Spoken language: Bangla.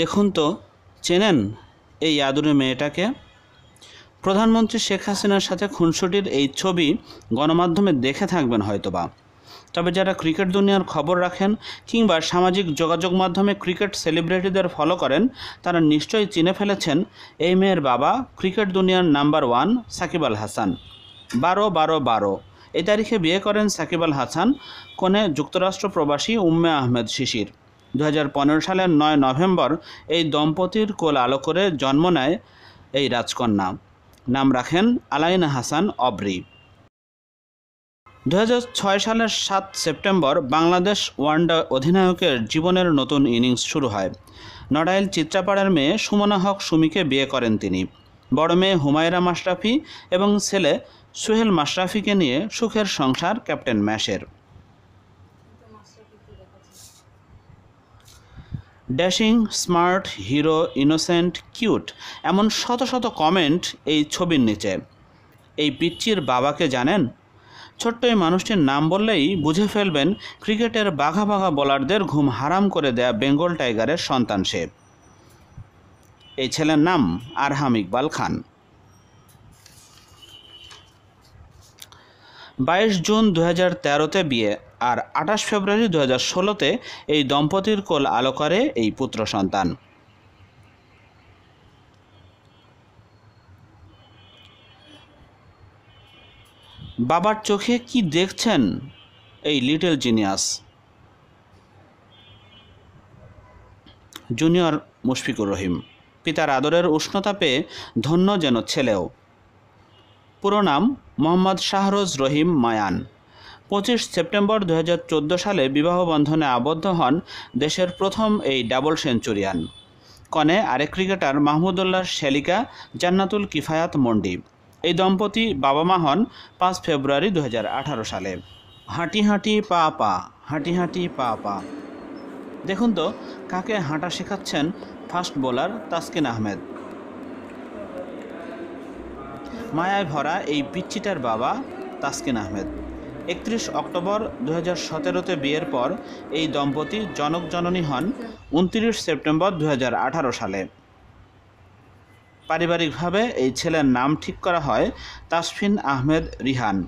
দেখুন তো চেনেন এই আদুরে মেয়েটাকে প্রধানমন্ত্রী শেখ হাসিনার সাথে খুনসুটির এই ছবি গণমাধ্যমে দেখে থাকবেন হয়তোবা তবে যারা ক্রিকেট দুনিয়ার খবর রাখেন কিংবা সামাজিক যোগাযোগ মাধ্যমে ক্রিকেট সেলিব্রিটিদের ফলো করেন তারা নিশ্চয়ই চিনে ফেলেছেন এই মেয়ের বাবা ক্রিকেট দুনিয়ার নাম্বার ওয়ান সাকিব আল হাসান বারো বারো বারো এই তারিখে বিয়ে করেন সাকিব আল হাসান কনে যুক্তরাষ্ট্র প্রবাসী উম্মে আহমেদ শিশির দু সালের নয় নভেম্বর এই দম্পতির কোল আলো করে জন্ম নেয় এই রাজকন্যা নাম রাখেন আলাইনা হাসান অব্রি দু সালের সাত সেপ্টেম্বর বাংলাদেশ ওয়ানডে অধিনায়কের জীবনের নতুন ইনিংস শুরু হয় নড়াইল চিত্রাপাড়ার মেয়ে সুমনা হক সুমিকে বিয়ে করেন তিনি বড় মেয়ে হুমায়রা মাশরাফি এবং ছেলে সুহেল মাশরাফিকে নিয়ে সুখের সংসার ক্যাপ্টেন ম্যাশের dashing smart hero innocent cute এমন শত শত কমেন্ট এই ছবির নিচে এই পিচ্চির বাবাকে জানেন ছোট্ট এই মানুষটির নাম বললেই বুঝে ফেলবেন ক্রিকেটের বাঘা বাঘা বোলারদের ঘুম হারাম করে দেয়া বেঙ্গল টাইগারের সন্তান সে এই ছেলের নাম আরহাম ইকবাল খান বাইশ জুন দু হাজার তেরোতে বিয়ে আর আঠাশ ফেব্রুয়ারি দু হাজার ষোলোতে এই দম্পতির কোল আলো করে এই পুত্র সন্তান বাবার চোখে কি দেখছেন এই little genius junior Mushfiqur Rahim পিতার আদরের উষ্ণতা পেয়ে ধন্য যেন ছেলেও পুরো নাম মোহাম্মদ শাহরোজ রহিম মায়ান পঁচিশ সেপ্টেম্বর দু সালে বিবাহবন্ধনে আবদ্ধ হন দেশের প্রথম এই ডাবল সেঞ্চুরিয়ান কনে আরেক ক্রিকেটার মাহমুদুল্লাহ শেলিকা জান্নাতুল কিফায়াত মন্ডি এই দম্পতি বাবা মা হন পাঁচ ফেব্রুয়ারি দু সালে হাঁটি হাঁটি পা পা হাঁটি হাঁটি পা পা দেখুন তো কাকে হাঁটা শেখাচ্ছেন ফাস্ট বোলার তাসকিন আহমেদ মায়ায় ভরা এই পিচ্ছিটার বাবা তাসকিন আহমেদ একত্রিশ অক্টোবর দু হাজার সতেরোতে বিয়ের পর এই দম্পতি জনক জননী হন উনত্রিশ সেপ্টেম্বর দু সালে পারিবারিকভাবে এই ছেলের নাম ঠিক করা হয় তাসফিন আহমেদ রিহান